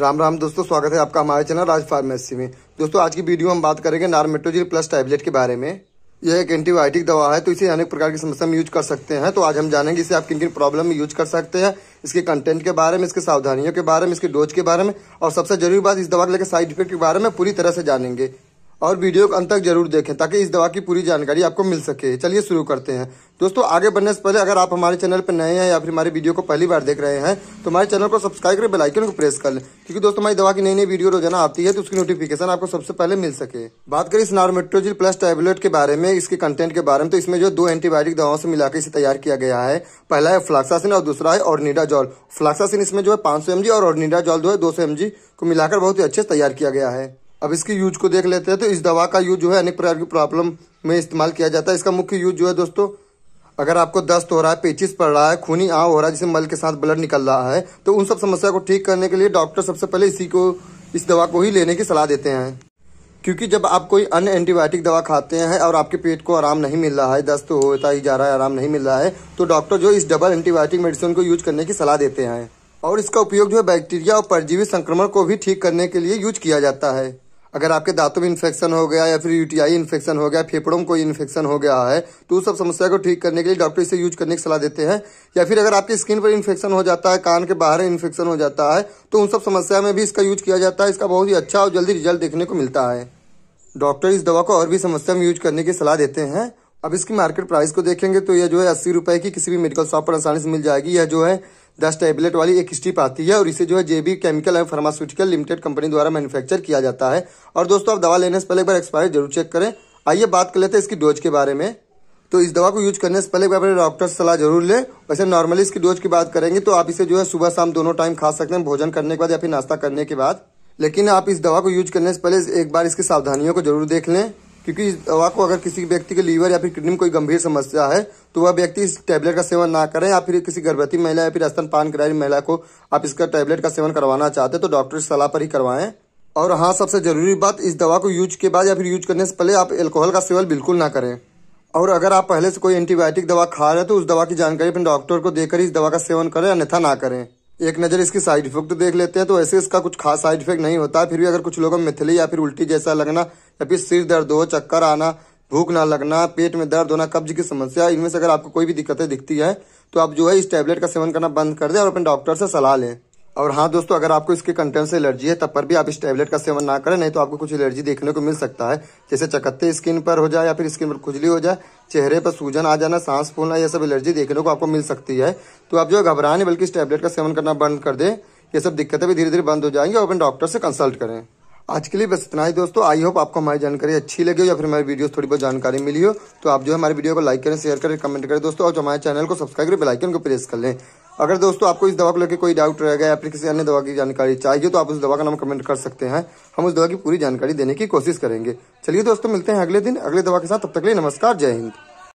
राम राम दोस्तों स्वागत है आपका हमारे चैनल राज फार्मेसी में दोस्तों आज की वीडियो हम बात करेंगे नारमेटोजिल प्लस टैबलेट के बारे में यह एक एंटीबायोटिक दवा है तो इसे अनेक प्रकार की समस्या में यूज कर सकते हैं तो आज हम जानेंगे इसे आप किन किन प्रॉब्लम में यूज कर सकते हैं इसके कंटेंट के बारे में इसके सावधानियों के बारे में इसके डोज के बारे में और सबसे जरूरी बात इस दवा के लेकर साइड इफेक्ट के बारे में पूरी तरह से जानेंगे और वीडियो को अंत तक जरूर देखें ताकि इस दवा की पूरी जानकारी आपको मिल सके चलिए शुरू करते हैं दोस्तों आगे बढ़ने से पहले अगर आप हमारे चैनल पर नए हैं या फिर हमारे वीडियो को पहली बार देख रहे हैं तो हमारे चैनल को सब्सक्राइब करें बेलाइकन को प्रेस कर लें क्योंकि दोस्तों हमारी दवा की नई नई वीडियो रोजाना आती है तो उसकी नोटिफिकेशन आपको सबसे पहले मिल सके बात करें इस नार्मेट्रोजिल प्लस टैबलेट के बारे में इसके कंटेंट के बारे में तो इसमें जो दो एंटीबायोटिक दवाओं से मिलाकर इसे तैयार किया गया है पहला है फ्लाक्सासिन और दूसरा है ऑर्निडा जॉल फ्लाक्सासिन इसमें जो है पांच सौ और जॉल जो है दो सौ को मिलाकर बहुत ही अच्छे से तैयार किया गया है अब इसके यूज को देख लेते हैं तो इस दवा का यूज जो है अनेक प्रकार की प्रॉब्लम में इस्तेमाल किया जाता है इसका मुख्य यूज जो है दोस्तों अगर आपको दस्त हो रहा है पेचिस पड़ रहा है खूनी आव हो रहा है जिसे मल के साथ ब्लड निकल रहा है तो उन सब समस्या को ठीक करने के लिए डॉक्टर सबसे पहले इसी को इस दवा को ही लेने की सलाह देते हैं क्योंकि जब आप कोई अन्य एंटीबायोटिक दवा खाते हैं और आपके पेट को आराम नहीं मिल रहा है दस्त होता ही जा रहा है आराम नहीं मिल रहा है तो डॉक्टर जो इस डबल एंटीबायोटिक मेडिसिन को यूज करने की सलाह देते हैं और इसका उपयोग जो है बैक्टीरिया और परजीवी संक्रमण को भी ठीक करने के लिए यूज किया जाता है अगर आपके दांतों में इन्फेक्शन हो गया या फिर यूटीआई इन्फेक्शन हो गया फेफड़ों में कोई इन्फेक्शन हो गया है तो उस सब समस्या को ठीक करने के लिए डॉक्टर इसे यूज करने की सलाह देते हैं या फिर अगर आपकी स्किन पर इन्फेक्शन हो जाता है कान के बाहर इन्फेक्शन हो जाता है तो उन सब समस्या में भी इसका यूज किया जाता है इसका बहुत ही अच्छा और जल्दी रिजल्ट देखने को मिलता है डॉक्टर इस दवा को और भी समस्या में यूज करने की सलाह देते हैं अब इसकी मार्केट प्राइस को देखेंगे तो यह जो है अस्सी रुपए की किसी भी मेडिकल शॉप पर आसानी से मिल जाएगी यह जो है दस टेबलेट वाली एक स्ट्रिप आती है और इसे जो है JB chemical and pharmaceutical limited company द्वारा मैन्युफैक्चर किया जाता है और दोस्तों आप दवा लेने से पहले एक बार एक्सपायरी जरूर चेक करें आइए बात कर लेते हैं इसकी डोज के बारे में तो इस दवा को यूज करने से पहले अपने डॉक्टर से सलाह जरूर लें वैसे नॉर्मली इसकी डोज की बात करेंगे तो आप इसे जो है सुबह शाम दोनों टाइम खा सकते हैं भोजन करने के बाद या फिर नाश्ता करने के बाद लेकिन आप इस दवा को यूज करने से पहले एक बार इसकी सावधानियों को जरूर देख लें क्योंकि इस दवा को अगर किसी व्यक्ति के लीवर या फिर किडनी में कोई गंभीर समस्या है तो वह व्यक्ति इस टैबलेट का सेवन ना करें या फिर किसी गर्भवती महिला या फिर स्तन पान कराई महिला को आप इसका टैबलेट का सेवन करवाना चाहते तो डॉक्टर की सलाह पर ही करवाएं और हाँ सबसे जरूरी बात इस दवा को यूज के बाद या फिर यूज करने से पहले आप एल्कोहल का सेवन बिल्कुल ना करें और अगर आप पहले से कोई एंटीबायोटिक दवा खा रहे हैं तो उस दवा की जानकारी अपने डॉक्टर को देकर इस दवा का सेवन करें अन्यथा ना करें एक नज़र इसकी साइड इफेक्ट देख लेते हैं तो ऐसे इसका कुछ खास साइड इफेक्ट नहीं होता है फिर भी अगर कुछ लोगों में मिथली या फिर उल्टी जैसा लगना या फिर सिर दर्द हो चक्कर आना भूख ना लगना पेट में दर्द होना कब्ज की समस्या इनमें से अगर आपको कोई भी दिक्कतें दिखती है तो आप जो है इस टैबलेट का सेवन करना बंद कर दें और अपने डॉक्टर से सलाह लें और हाँ दोस्तों अगर आपको इसके कंटेंट से एलर्जी है तब पर भी आप इस टैबलेट का सेवन ना करें नहीं तो आपको कुछ एलर्जी देखने को मिल सकता है जैसे चकत्ते स्किन पर हो जाए या फिर स्किन पर खुजली हो जाए चेहरे पर सूजन आ जाना सांस फूलना यह सब एलर्जी देखने को आपको मिल सकती है तो आप जो घबरा नहीं बल्कि इस टैबलेट का सेवन करना बंद कर दे ये सब दिक्कतें भी धीरे धीरे बंद हो जाएंगी और अपने डॉक्टर से कंसल्ट करें आज के लिए बस इतना ही दोस्तों आई होप आपको हमारी जानकारी अच्छी लगी हो या फिर हमारी वीडियो थोड़ी बहुत जानकारी मिली हो तो आप जो है हमारी वीडियो को लाइक करें शेयर करें कमेंट करें दोस्तों और जो हमारे चैनल को सब्सक्राइब करें बेलाइकन को प्रेस कर लें अगर दोस्तों आपको इस दवा को लेकर कोई डाउट रहेगा या फिर किसी अन्य दवा की जानकारी चाहिए तो आप उस दवा का नाम कमेंट कर सकते हैं हम उस दवा की पूरी जानकारी देने की कोशिश करेंगे चलिए दोस्तों मिलते हैं अगले दिन अगले दवा के साथ तब तक लिए नमस्कार जय हिंद